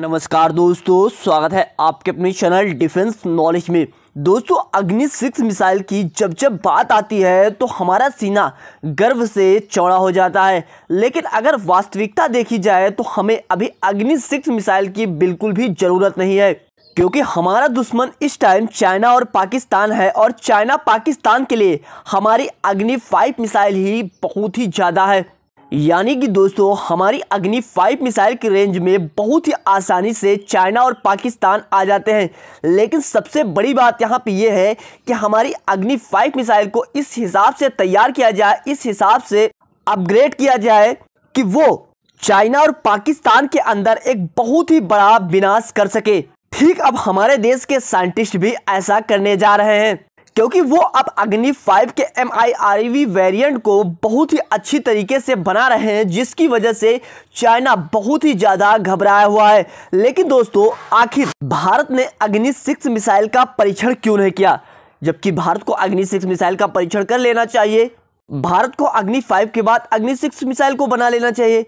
नमस्कार दोस्तों स्वागत है आपके अपने चैनल डिफेंस नॉलेज में दोस्तों अग्नि सिक्स मिसाइल की जब जब बात आती है तो हमारा सीना गर्व से चौड़ा हो जाता है लेकिन अगर वास्तविकता देखी जाए तो हमें अभी अग्नि सिक्स मिसाइल की बिल्कुल भी ज़रूरत नहीं है क्योंकि हमारा दुश्मन इस टाइम चाइना और पाकिस्तान है और चाइना पाकिस्तान के लिए हमारी अग्नि फाइव मिसाइल ही बहुत ही ज़्यादा है यानी कि दोस्तों हमारी अग्नि फाइव मिसाइल की रेंज में बहुत ही आसानी से चाइना और पाकिस्तान आ जाते हैं लेकिन सबसे बड़ी बात यहाँ पे ये है कि हमारी अग्नि फाइव मिसाइल को इस हिसाब से तैयार किया जाए इस हिसाब से अपग्रेड किया जाए कि वो चाइना और पाकिस्तान के अंदर एक बहुत ही बड़ा विनाश कर सके ठीक अब हमारे देश के साइंटिस्ट भी ऐसा करने जा रहे हैं क्योंकि वो अब अग्नि फाइव के एम आई वेरिएंट को बहुत ही अच्छी तरीके से बना रहे हैं जिसकी वजह से चाइना बहुत ही ज़्यादा घबराया हुआ है लेकिन दोस्तों आखिर भारत ने अग्नि सिक्स मिसाइल का परीक्षण क्यों नहीं किया जबकि भारत को अग्नि सिक्स मिसाइल का परीक्षण कर लेना चाहिए भारत को अग्नि फाइव के बाद अग्नि सिक्स मिसाइल को बना लेना चाहिए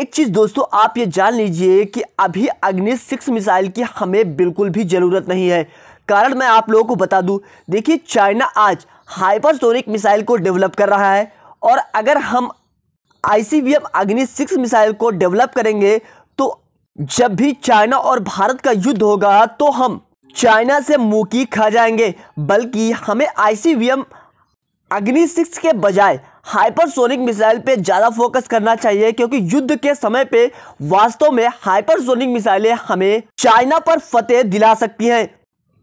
एक चीज़ दोस्तों आप ये जान लीजिए कि अभी अग्नि सिक्स मिसाइल की हमें बिल्कुल भी ज़रूरत नहीं है कारण मैं आप लोगों को बता दूं देखिए चाइना आज हाइपरसोनिक मिसाइल को डेवलप कर रहा है और अगर हम आईसीबीएम अग्नि सिक्स मिसाइल को डेवलप करेंगे तो जब भी चाइना और भारत का युद्ध होगा तो हम चाइना से मूकी खा जाएंगे बल्कि हमें आईसीबीएम अग्नि सिक्स के बजाय हाइपरसोनिक मिसाइल पे ज़्यादा फोकस करना चाहिए क्योंकि युद्ध के समय पे वास्तव में हाइपरसोनिक मिसाइलें हमें चाइना पर फतेह दिला सकती हैं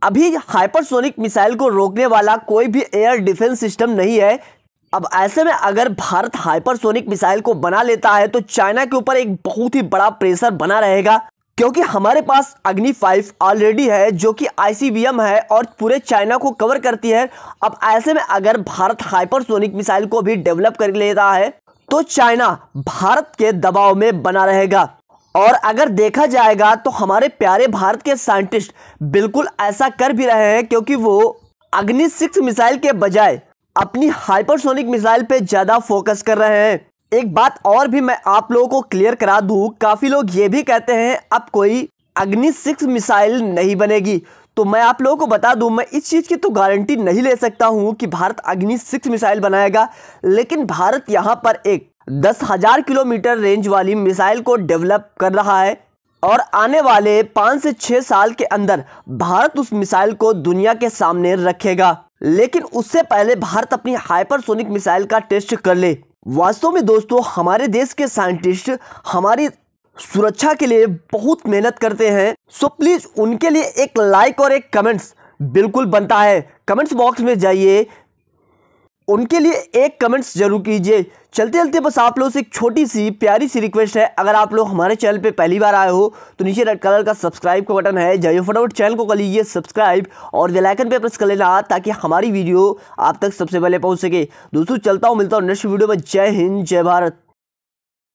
अभी हाइपरसोनिक मिसाइल को रोकने वाला कोई भी एयर डिफेंस सिस्टम नहीं है अब ऐसे में अगर भारत हाइपरसोनिक मिसाइल को बना लेता है तो चाइना के ऊपर एक बहुत ही बड़ा प्रेशर बना रहेगा क्योंकि हमारे पास अग्नि फाइव ऑलरेडी है जो कि आईसीबीएम है और पूरे चाइना को कवर करती है अब ऐसे में अगर भारत हाइपरसोनिक मिसाइल को भी डेवलप कर लेता है तो चाइना भारत के दबाव में बना रहेगा और अगर देखा जाएगा तो हमारे प्यारे भारत के साइंटिस्ट बिल्कुल ऐसा कर भी रहे हैं क्योंकि वो अग्नि सिक्स मिसाइल के बजाय अपनी हाइपरसोनिक मिसाइल पे ज़्यादा फोकस कर रहे हैं एक बात और भी मैं आप लोगों को क्लियर करा दू काफ़ी लोग ये भी कहते हैं अब कोई अग्नि सिक्स मिसाइल नहीं बनेगी तो मैं आप लोगों को बता दूं मैं इस चीज़ की तो गारंटी नहीं ले सकता हूं कि भारत अग्नि सिक्स मिसाइल बनाएगा लेकिन भारत यहां पर एक दस हज़ार किलोमीटर रेंज वाली मिसाइल को डेवलप कर रहा है और आने वाले पाँच से छः साल के अंदर भारत उस मिसाइल को दुनिया के सामने रखेगा लेकिन उससे पहले भारत अपनी हाइपरसोनिक मिसाइल का टेस्ट कर ले वास्तव में दोस्तों हमारे देश के साइंटिस्ट हमारी सुरक्षा के लिए बहुत मेहनत करते हैं सो प्लीज़ उनके लिए एक लाइक और एक कमेंट्स बिल्कुल बनता है कमेंट्स बॉक्स में जाइए उनके लिए एक कमेंट्स जरूर कीजिए चलते चलते बस आप लोग से एक छोटी सी प्यारी सी रिक्वेस्ट है अगर आप लोग हमारे चैनल पे पहली बार आए हो तो नीचे रेड कलर का सब्सक्राइब का बटन है जाइए फटाफट चैनल को कर लीजिए सब्सक्राइब और बेलाइकन पे प्रेस कर लेना ताकि हमारी वीडियो आप तक सबसे पहले पहुँच सके दोस्तों चलता हूँ मिलता हूँ नेक्स्ट वीडियो में जय हिंद जय भारत